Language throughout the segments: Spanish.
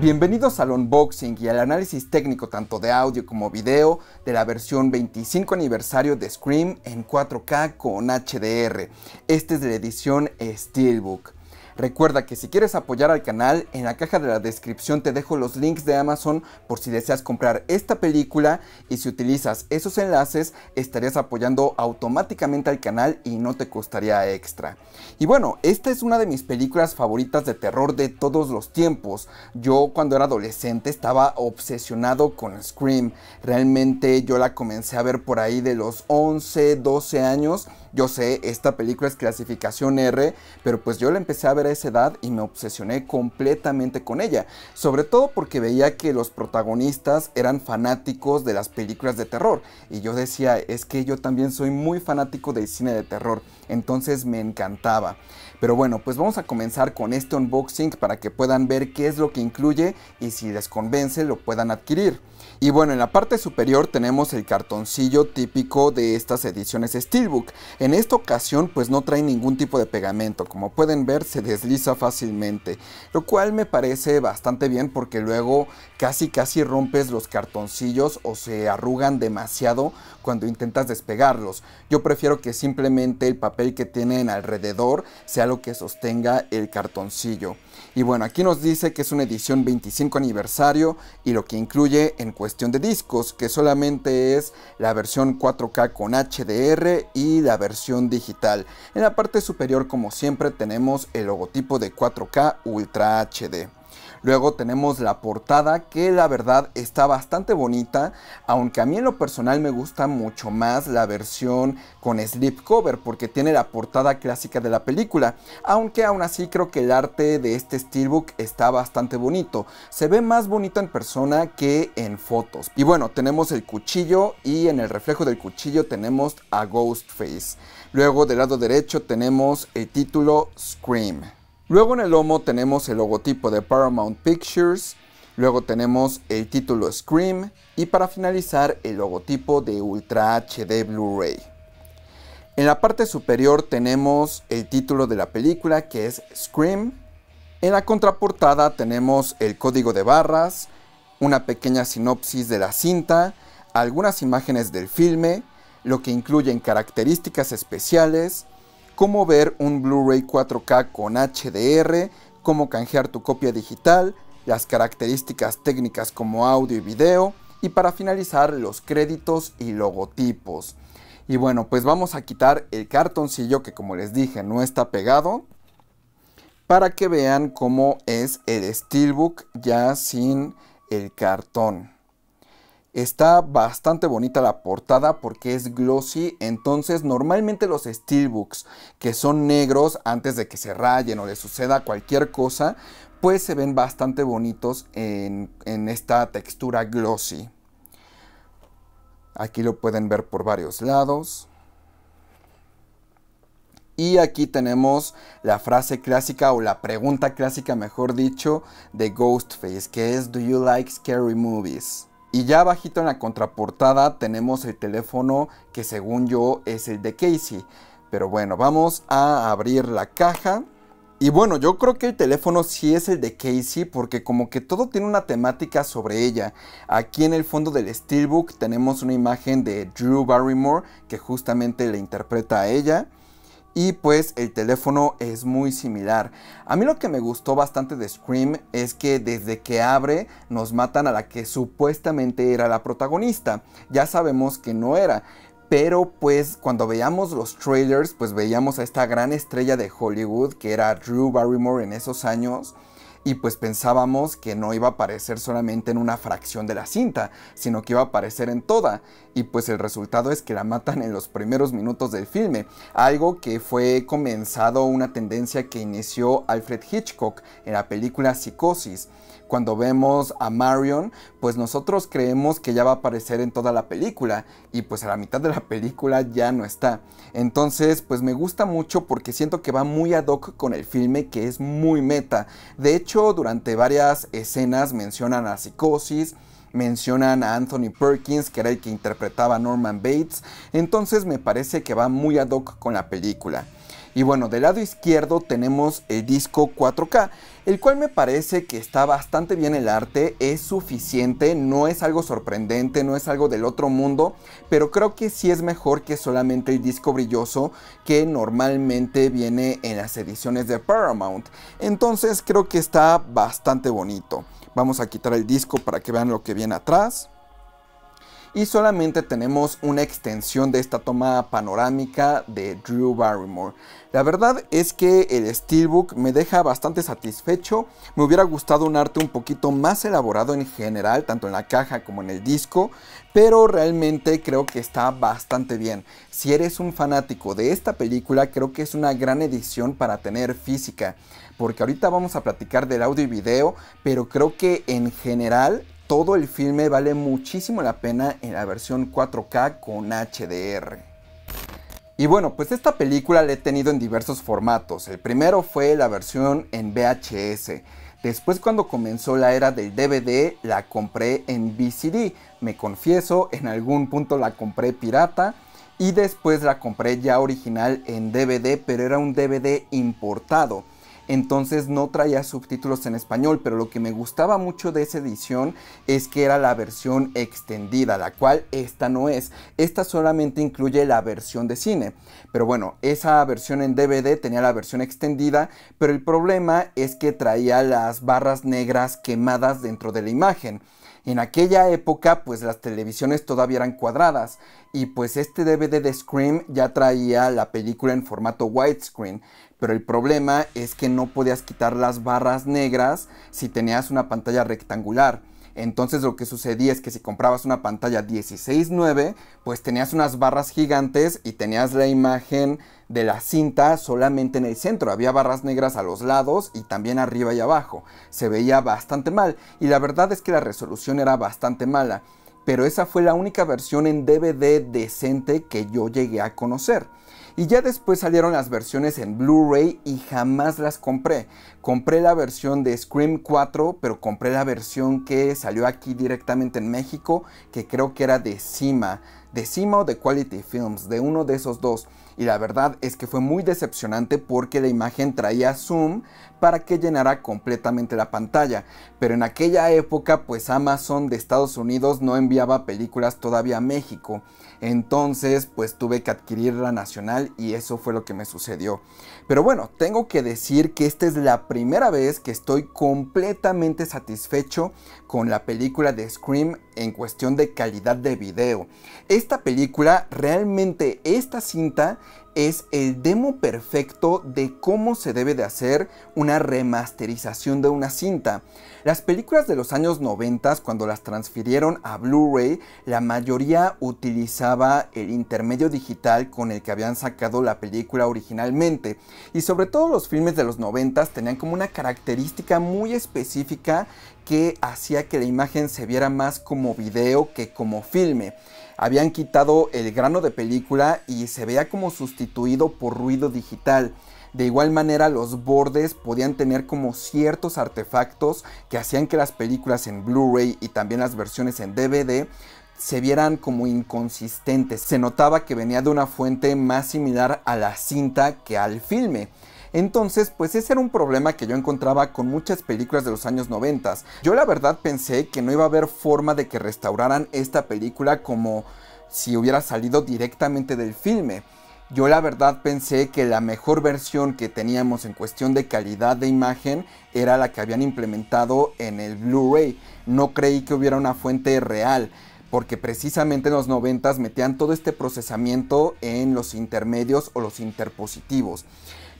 Bienvenidos al unboxing y al análisis técnico tanto de audio como video de la versión 25 aniversario de Scream en 4K con HDR. Este es de la edición Steelbook. Recuerda que si quieres apoyar al canal, en la caja de la descripción te dejo los links de Amazon por si deseas comprar esta película y si utilizas esos enlaces estarías apoyando automáticamente al canal y no te costaría extra. Y bueno, esta es una de mis películas favoritas de terror de todos los tiempos. Yo cuando era adolescente estaba obsesionado con Scream. Realmente yo la comencé a ver por ahí de los 11, 12 años yo sé, esta película es clasificación R, pero pues yo la empecé a ver a esa edad y me obsesioné completamente con ella, sobre todo porque veía que los protagonistas eran fanáticos de las películas de terror y yo decía, es que yo también soy muy fanático del cine de terror, entonces me encantaba. Pero bueno, pues vamos a comenzar con este unboxing para que puedan ver qué es lo que incluye y si les convence lo puedan adquirir. Y bueno, en la parte superior tenemos el cartoncillo típico de estas ediciones Steelbook. En esta ocasión pues no trae ningún tipo de pegamento, como pueden ver se desliza fácilmente, lo cual me parece bastante bien porque luego casi casi rompes los cartoncillos o se arrugan demasiado cuando intentas despegarlos. Yo prefiero que simplemente el papel que tienen alrededor sea lo que sostenga el cartoncillo. Y bueno, aquí nos dice que es una edición 25 aniversario y lo que incluye en cuestión de discos, que solamente es la versión 4K con HDR y la versión digital. En la parte superior, como siempre, tenemos el logotipo de 4K Ultra HD. Luego tenemos la portada que la verdad está bastante bonita, aunque a mí en lo personal me gusta mucho más la versión con slipcover porque tiene la portada clásica de la película, aunque aún así creo que el arte de este steelbook está bastante bonito. Se ve más bonito en persona que en fotos. Y bueno, tenemos el cuchillo y en el reflejo del cuchillo tenemos a Ghostface. Luego del lado derecho tenemos el título Scream. Luego en el lomo tenemos el logotipo de Paramount Pictures, luego tenemos el título Scream y para finalizar el logotipo de Ultra HD Blu-ray. En la parte superior tenemos el título de la película que es Scream. En la contraportada tenemos el código de barras, una pequeña sinopsis de la cinta, algunas imágenes del filme, lo que incluyen características especiales, cómo ver un Blu-ray 4K con HDR, cómo canjear tu copia digital, las características técnicas como audio y video y para finalizar los créditos y logotipos. Y bueno, pues vamos a quitar el cartoncillo que como les dije no está pegado para que vean cómo es el steelbook ya sin el cartón. Está bastante bonita la portada porque es glossy, entonces normalmente los steelbooks que son negros antes de que se rayen o le suceda cualquier cosa, pues se ven bastante bonitos en, esta textura glossy. Aquí lo pueden ver por varios lados. Y aquí tenemos la frase clásica o la pregunta clásica, mejor dicho, de Ghostface, que es ¿Do you like scary movies? Y ya bajito en la contraportada tenemos el teléfono que según yo es el de Casey. Pero bueno, vamos a abrir la caja. Y bueno, yo creo que el teléfono sí es el de Casey porque como que todo tiene una temática sobre ella. Aquí en el fondo del Steelbook tenemos una imagen de Drew Barrymore que justamente le interpreta a ella y pues el teléfono es muy similar. A mí lo que me gustó bastante de Scream es que desde que abre nos matan a la que supuestamente era la protagonista. Ya sabemos que no era, pero pues cuando veíamos los trailers pues veíamos a esta gran estrella de Hollywood que era Drew Barrymore en esos años y pues pensábamos que no iba a aparecer solamente en una fracción de la cinta, sino que iba a aparecer en toda, y pues el resultado es que la matan en los primeros minutos del filme, algo que fue comenzado una tendencia que inició Alfred Hitchcock en la película Psicosis cuando vemos a Marion, pues nosotros creemos que ya va a aparecer en toda la película y pues a la mitad de la película ya no está. Entonces, pues me gusta mucho porque siento que va muy ad hoc con el filme que es muy meta. De hecho, durante varias escenas mencionan a Psicosis, mencionan a Anthony Perkins, que era el que interpretaba a Norman Bates, entonces me parece que va muy ad hoc con la película. Y bueno, del lado izquierdo tenemos el disco 4K, el cual me parece que está bastante bien el arte, es suficiente, no es algo sorprendente, no es algo del otro mundo, pero creo que sí es mejor que solamente el disco brilloso que normalmente viene en las ediciones de Paramount. Entonces creo que está bastante bonito. Vamos a quitar el disco para que vean lo que viene atrás y solamente tenemos una extensión de esta toma panorámica de Drew Barrymore. La verdad es que el Steelbook me deja bastante satisfecho, me hubiera gustado un arte un poquito más elaborado en general, tanto en la caja como en el disco, pero realmente creo que está bastante bien. Si eres un fanático de esta película, creo que es una gran edición para tener física, porque ahorita vamos a platicar del audio y video, pero creo que en general todo el filme vale muchísimo la pena en la versión 4K con HDR. Y bueno, pues esta película la he tenido en diversos formatos. El primero fue la versión en VHS. Después cuando comenzó la era del DVD la compré en VCD. Me confieso, en algún punto la compré pirata. Y después la compré ya original en DVD, pero era un DVD importado entonces no traía subtítulos en español, pero lo que me gustaba mucho de esa edición es que era la versión extendida, la cual esta no es. Esta solamente incluye la versión de cine. Pero bueno, esa versión en DVD tenía la versión extendida, pero el problema es que traía las barras negras quemadas dentro de la imagen. En aquella época pues las televisiones todavía eran cuadradas y pues este DVD de Scream ya traía la película en formato widescreen, pero el problema es que no podías quitar las barras negras si tenías una pantalla rectangular. Entonces lo que sucedía es que si comprabas una pantalla 16.9, pues tenías unas barras gigantes y tenías la imagen de la cinta solamente en el centro. Había barras negras a los lados y también arriba y abajo. Se veía bastante mal y la verdad es que la resolución era bastante mala. Pero esa fue la única versión en DVD decente que yo llegué a conocer. Y ya después salieron las versiones en Blu-ray y jamás las compré. Compré la versión de Scream 4, pero compré la versión que salió aquí directamente en México, que creo que era de Cima. De Cima o de Quality Films, de uno de esos dos. Y la verdad es que fue muy decepcionante porque la imagen traía zoom, para que llenara completamente la pantalla, pero en aquella época pues Amazon de Estados Unidos no enviaba películas todavía a México, entonces pues tuve que adquirir la nacional y eso fue lo que me sucedió. Pero bueno, tengo que decir que esta es la primera vez que estoy completamente satisfecho con la película de Scream en cuestión de calidad de video. Esta película, realmente esta cinta es el demo perfecto de cómo se debe de hacer una remasterización de una cinta. Las películas de los años 90, cuando las transfirieron a Blu-ray, la mayoría utilizaba el intermedio digital con el que habían sacado la película originalmente. Y sobre todo los filmes de los 90 tenían como una característica muy específica que hacía que la imagen se viera más como video que como filme habían quitado el grano de película y se veía como sustituido por ruido digital. De igual manera los bordes podían tener como ciertos artefactos que hacían que las películas en Blu-ray y también las versiones en DVD se vieran como inconsistentes. Se notaba que venía de una fuente más similar a la cinta que al filme. Entonces, pues ese era un problema que yo encontraba con muchas películas de los años 90. Yo la verdad pensé que no iba a haber forma de que restauraran esta película como si hubiera salido directamente del filme. Yo la verdad pensé que la mejor versión que teníamos en cuestión de calidad de imagen era la que habían implementado en el Blu-ray. No creí que hubiera una fuente real, porque precisamente en los 90 metían todo este procesamiento en los intermedios o los interpositivos.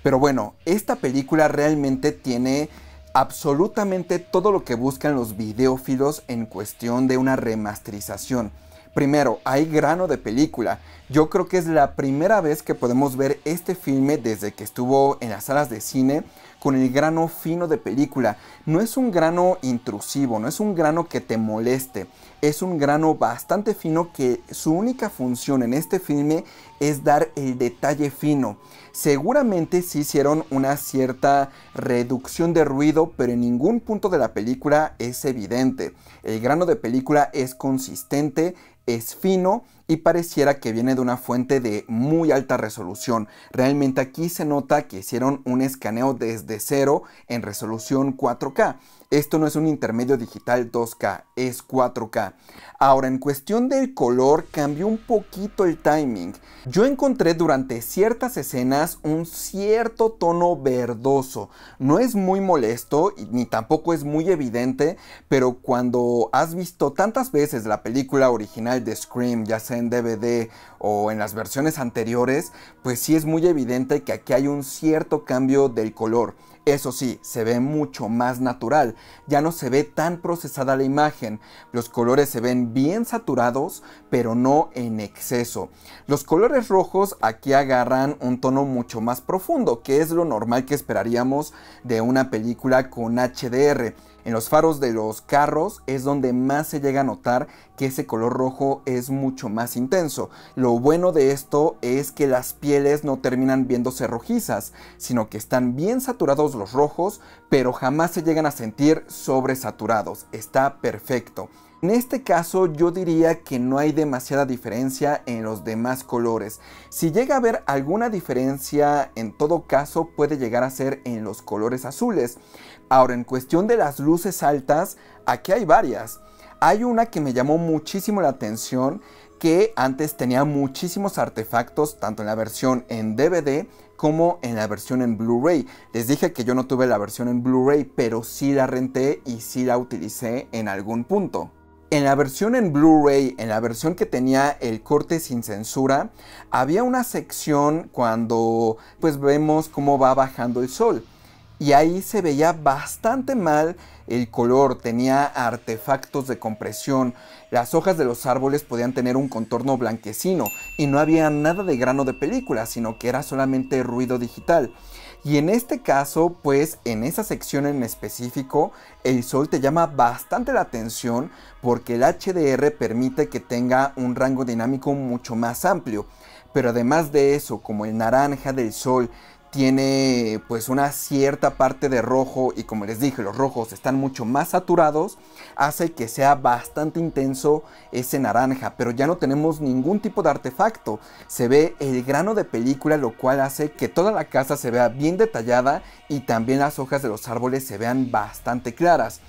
Pero bueno, esta película realmente tiene absolutamente todo lo que buscan los videófilos en cuestión de una remasterización. Primero, hay grano de película. Yo creo que es la primera vez que podemos ver este filme desde que estuvo en las salas de cine con el grano fino de película. No es un grano intrusivo, no es un grano que te moleste es un grano bastante fino que su única función en este filme es dar el detalle fino. Seguramente se hicieron una cierta reducción de ruido, pero en ningún punto de la película es evidente. El grano de película es consistente, es fino y pareciera que viene de una fuente de muy alta resolución. Realmente aquí se nota que hicieron un escaneo desde cero en resolución 4K. Esto no es un intermedio digital 2K, es 4K. Ahora, en cuestión del color, cambió un poquito el timing. Yo encontré durante ciertas escenas un cierto tono verdoso. No es muy molesto ni tampoco es muy evidente, pero cuando has visto tantas veces la película original de Scream, ya sea en DVD o en las versiones anteriores, pues sí es muy evidente que aquí hay un cierto cambio del color. Eso sí, se ve mucho más natural, ya no se ve tan procesada la imagen, los colores se ven bien saturados, pero no en exceso. Los colores rojos aquí agarran un tono mucho más profundo, que es lo normal que esperaríamos de una película con HDR en los faros de los carros es donde más se llega a notar que ese color rojo es mucho más intenso. Lo bueno de esto es que las pieles no terminan viéndose rojizas, sino que están bien saturados los rojos, pero jamás se llegan a sentir sobresaturados. Está perfecto. En este caso yo diría que no hay demasiada diferencia en los demás colores. Si llega a haber alguna diferencia, en todo caso puede llegar a ser en los colores azules. Ahora, en cuestión de las luces altas, aquí hay varias. Hay una que me llamó muchísimo la atención, que antes tenía muchísimos artefactos, tanto en la versión en DVD como en la versión en Blu-ray. Les dije que yo no tuve la versión en Blu-ray, pero sí la renté y sí la utilicé en algún punto. En la versión en Blu-ray, en la versión que tenía el corte sin censura, había una sección cuando pues vemos cómo va bajando el sol y ahí se veía bastante mal el color, tenía artefactos de compresión, las hojas de los árboles podían tener un contorno blanquecino y no había nada de grano de película, sino que era solamente ruido digital. Y en este caso, pues en esa sección en específico, el sol te llama bastante la atención porque el HDR permite que tenga un rango dinámico mucho más amplio. Pero además de eso, como el naranja del sol tiene pues una cierta parte de rojo y como les dije los rojos están mucho más saturados hace que sea bastante intenso ese naranja pero ya no tenemos ningún tipo de artefacto se ve el grano de película lo cual hace que toda la casa se vea bien detallada y también las hojas de los árboles se vean bastante claras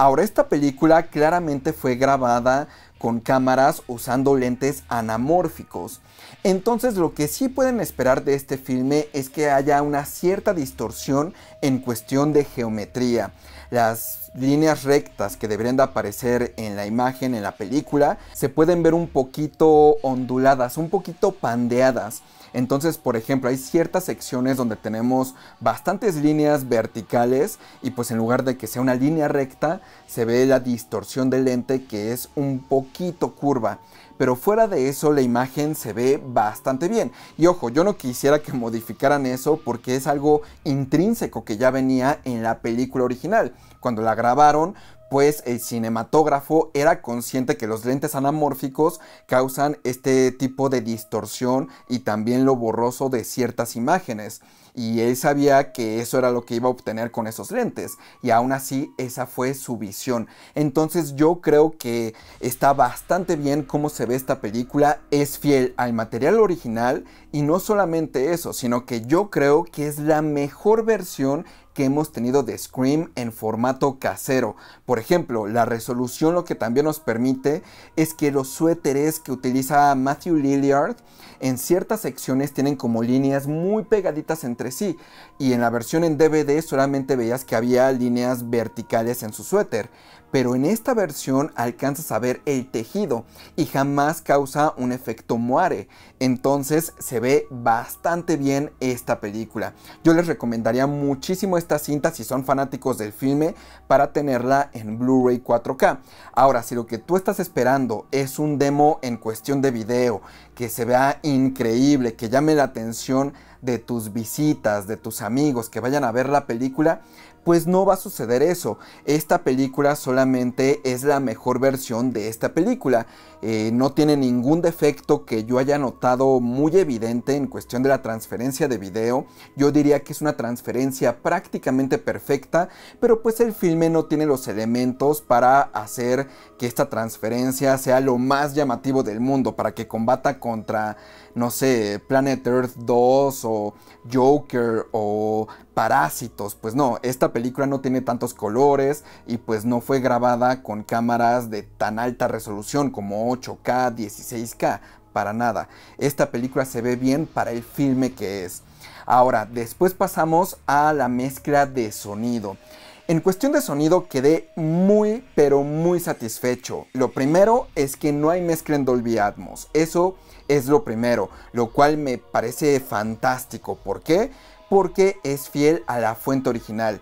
Ahora, esta película claramente fue grabada con cámaras usando lentes anamórficos. Entonces lo que sí pueden esperar de este filme es que haya una cierta distorsión en cuestión de geometría. Las líneas rectas que deberían de aparecer en la imagen, en la película, se pueden ver un poquito onduladas, un poquito pandeadas. Entonces, por ejemplo, hay ciertas secciones donde tenemos bastantes líneas verticales y pues en lugar de que sea una línea recta, se ve la distorsión del lente que es un poquito curva pero fuera de eso la imagen se ve bastante bien. Y ojo, yo no quisiera que modificaran eso porque es algo intrínseco que ya venía en la película original. Cuando la grabaron, pues el cinematógrafo era consciente que los lentes anamórficos causan este tipo de distorsión y también lo borroso de ciertas imágenes y él sabía que eso era lo que iba a obtener con esos lentes y aún así esa fue su visión. Entonces yo creo que está bastante bien cómo se ve esta película, es fiel al material original y no solamente eso, sino que yo creo que es la mejor versión que hemos tenido de Scream en formato casero. Por ejemplo, la resolución lo que también nos permite es que los suéteres que utiliza Matthew Lilliard en ciertas secciones tienen como líneas muy pegaditas entre sí y en la versión en DVD solamente veías que había líneas verticales en su suéter pero en esta versión alcanzas a ver el tejido y jamás causa un efecto muare. entonces se ve bastante bien esta película. Yo les recomendaría muchísimo esta cinta si son fanáticos del filme para tenerla en Blu-ray 4K. Ahora, si lo que tú estás esperando es un demo en cuestión de video, que se vea increíble, que llame la atención de tus visitas, de tus amigos, que vayan a ver la película, pues no va a suceder eso. Esta película solamente es la mejor versión de esta película. Eh, no tiene ningún defecto que yo haya notado muy evidente en cuestión de la transferencia de video. Yo diría que es una transferencia prácticamente perfecta, pero pues el filme no tiene los elementos para hacer que esta transferencia sea lo más llamativo del mundo, para que combata contra no sé, Planet Earth 2 o Joker o Parásitos. Pues no, esta película no tiene tantos colores y pues no fue grabada con cámaras de tan alta resolución como 8K, 16K, para nada. Esta película se ve bien para el filme que es. Ahora, después pasamos a la mezcla de sonido. En cuestión de sonido quedé muy pero muy satisfecho. Lo primero es que no hay mezcla en Dolby Atmos. Eso es lo primero, lo cual me parece fantástico. ¿Por qué? Porque es fiel a la fuente original.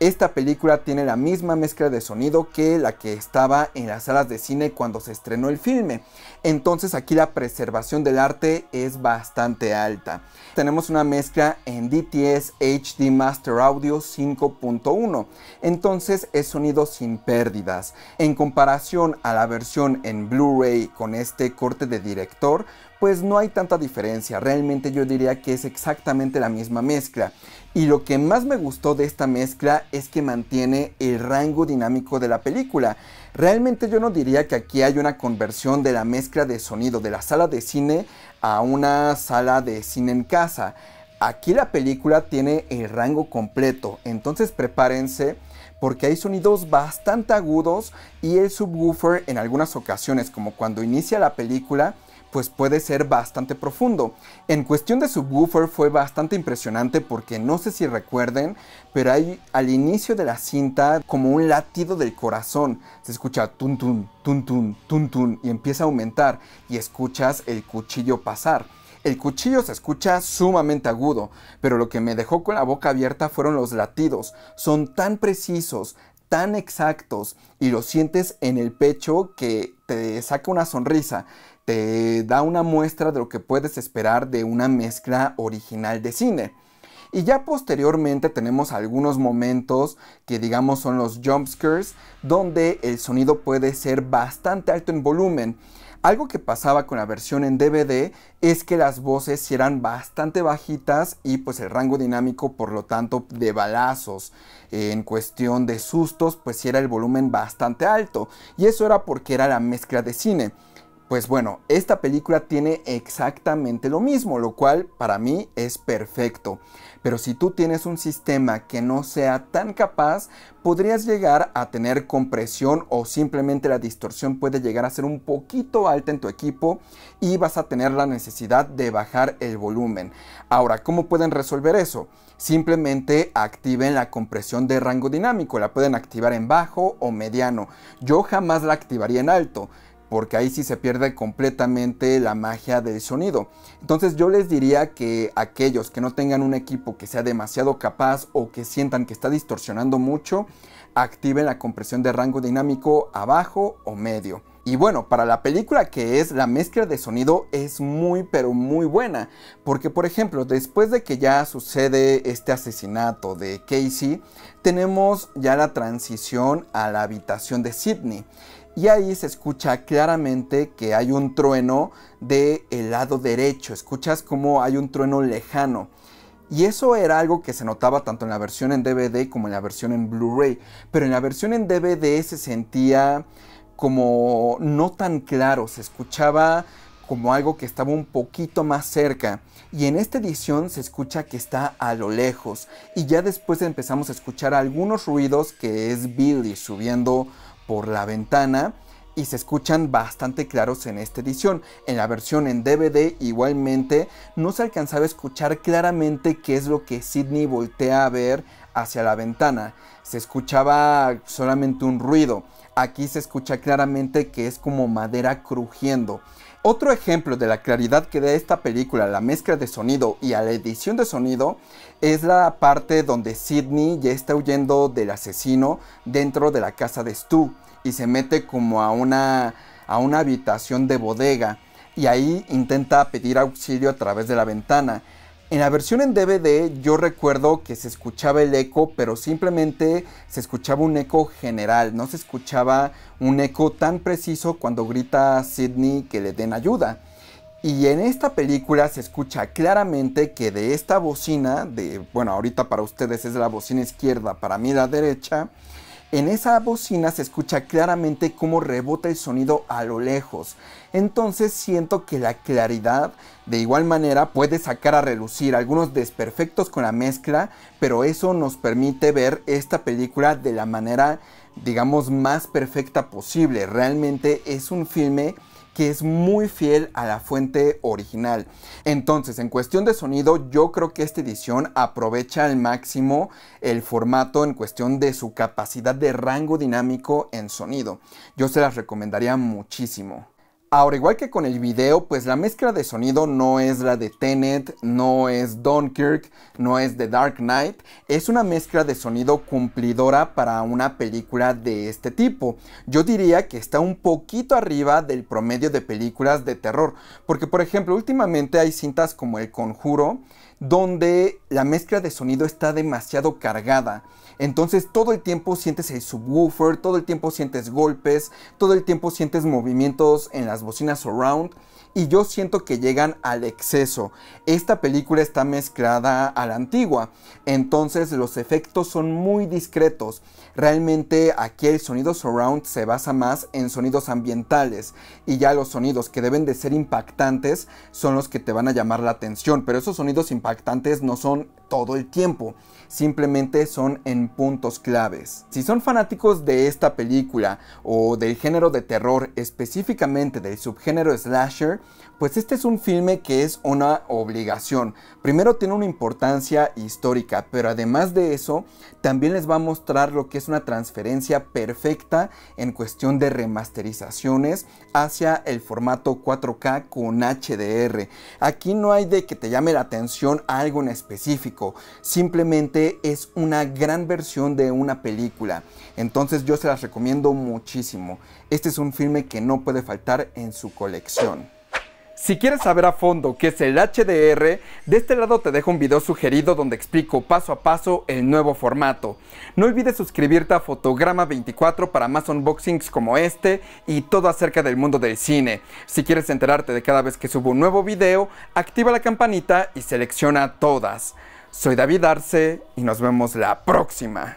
Esta película tiene la misma mezcla de sonido que la que estaba en las salas de cine cuando se estrenó el filme. Entonces aquí la preservación del arte es bastante alta. Tenemos una mezcla en DTS HD Master Audio 5.1. Entonces es sonido sin pérdidas. En comparación a la versión en Blu-ray con este corte de director, pues no hay tanta diferencia. Realmente yo diría que es exactamente la misma mezcla. Y lo que más me gustó de esta mezcla es que mantiene el rango dinámico de la película. Realmente yo no diría que aquí hay una conversión de la mezcla de sonido de la sala de cine a una sala de cine en casa. Aquí la película tiene el rango completo, entonces prepárense porque hay sonidos bastante agudos y el subwoofer en algunas ocasiones, como cuando inicia la película, pues puede ser bastante profundo. En cuestión de subwoofer fue bastante impresionante porque no sé si recuerden, pero hay al inicio de la cinta como un latido del corazón. Se escucha tun tun, tun tun, tun tun y empieza a aumentar y escuchas el cuchillo pasar. El cuchillo se escucha sumamente agudo, pero lo que me dejó con la boca abierta fueron los latidos. Son tan precisos, tan exactos y lo sientes en el pecho que te saca una sonrisa te da una muestra de lo que puedes esperar de una mezcla original de cine. Y ya posteriormente tenemos algunos momentos que digamos son los jumpscares, donde el sonido puede ser bastante alto en volumen. Algo que pasaba con la versión en DVD es que las voces eran bastante bajitas y pues el rango dinámico por lo tanto de balazos eh, en cuestión de sustos pues era el volumen bastante alto y eso era porque era la mezcla de cine. Pues bueno, esta película tiene exactamente lo mismo, lo cual para mí es perfecto. Pero si tú tienes un sistema que no sea tan capaz, podrías llegar a tener compresión o simplemente la distorsión puede llegar a ser un poquito alta en tu equipo y vas a tener la necesidad de bajar el volumen. Ahora, ¿cómo pueden resolver eso? Simplemente activen la compresión de rango dinámico, la pueden activar en bajo o mediano. Yo jamás la activaría en alto porque ahí sí se pierde completamente la magia del sonido. Entonces yo les diría que aquellos que no tengan un equipo que sea demasiado capaz o que sientan que está distorsionando mucho, activen la compresión de rango dinámico abajo o medio. Y bueno, para la película que es, la mezcla de sonido es muy pero muy buena, porque por ejemplo, después de que ya sucede este asesinato de Casey, tenemos ya la transición a la habitación de Sidney y ahí se escucha claramente que hay un trueno del el lado derecho, escuchas como hay un trueno lejano. Y eso era algo que se notaba tanto en la versión en DVD como en la versión en Blu-ray. Pero en la versión en DVD se sentía como no tan claro, se escuchaba como algo que estaba un poquito más cerca. Y en esta edición se escucha que está a lo lejos. Y ya después empezamos a escuchar algunos ruidos que es Billy subiendo por la ventana y se escuchan bastante claros en esta edición. En la versión en DVD igualmente no se alcanzaba a escuchar claramente qué es lo que Sidney voltea a ver hacia la ventana. Se escuchaba solamente un ruido. Aquí se escucha claramente que es como madera crujiendo. Otro ejemplo de la claridad que da esta película a la mezcla de sonido y a la edición de sonido es la parte donde Sidney ya está huyendo del asesino dentro de la casa de Stu y se mete como a una, a una habitación de bodega y ahí intenta pedir auxilio a través de la ventana en la versión en DVD yo recuerdo que se escuchaba el eco, pero simplemente se escuchaba un eco general, no se escuchaba un eco tan preciso cuando grita a Sidney que le den ayuda. Y en esta película se escucha claramente que de esta bocina, de bueno, ahorita para ustedes es la bocina izquierda, para mí la derecha, en esa bocina se escucha claramente cómo rebota el sonido a lo lejos. Entonces siento que la claridad de igual manera puede sacar a relucir algunos desperfectos con la mezcla, pero eso nos permite ver esta película de la manera digamos más perfecta posible. Realmente es un filme que es muy fiel a la fuente original. Entonces, en cuestión de sonido, yo creo que esta edición aprovecha al máximo el formato en cuestión de su capacidad de rango dinámico en sonido. Yo se las recomendaría muchísimo. Ahora, igual que con el video, pues la mezcla de sonido no es la de Tenet, no es Dunkirk, no es The Dark Knight, es una mezcla de sonido cumplidora para una película de este tipo. Yo diría que está un poquito arriba del promedio de películas de terror, porque por ejemplo, últimamente hay cintas como El Conjuro, donde la mezcla de sonido está demasiado cargada. Entonces todo el tiempo sientes el subwoofer, todo el tiempo sientes golpes, todo el tiempo sientes movimientos en las bocinas surround y yo siento que llegan al exceso. Esta película está mezclada a la antigua, entonces los efectos son muy discretos. Realmente aquí el sonido surround se basa más en sonidos ambientales y ya los sonidos que deben de ser impactantes son los que te van a llamar la atención, pero esos sonidos impactantes no son todo el tiempo, simplemente son en puntos claves. Si son fanáticos de esta película o del género de terror, específicamente del subgénero slasher, pues este es un filme que es una obligación. Primero tiene una importancia histórica, pero además de eso, también les va a mostrar lo que es una transferencia perfecta en cuestión de remasterizaciones hacia el formato 4K con HDR. Aquí no hay de que te llame la atención algo en específico, simplemente es una gran versión de una película. Entonces yo se las recomiendo muchísimo. Este es un filme que no puede faltar en su colección. Si quieres saber a fondo qué es el HDR, de este lado te dejo un video sugerido donde explico paso a paso el nuevo formato. No olvides suscribirte a Fotograma24 para más unboxings como este y todo acerca del mundo del cine. Si quieres enterarte de cada vez que subo un nuevo video, activa la campanita y selecciona todas. Soy David Arce y nos vemos la próxima.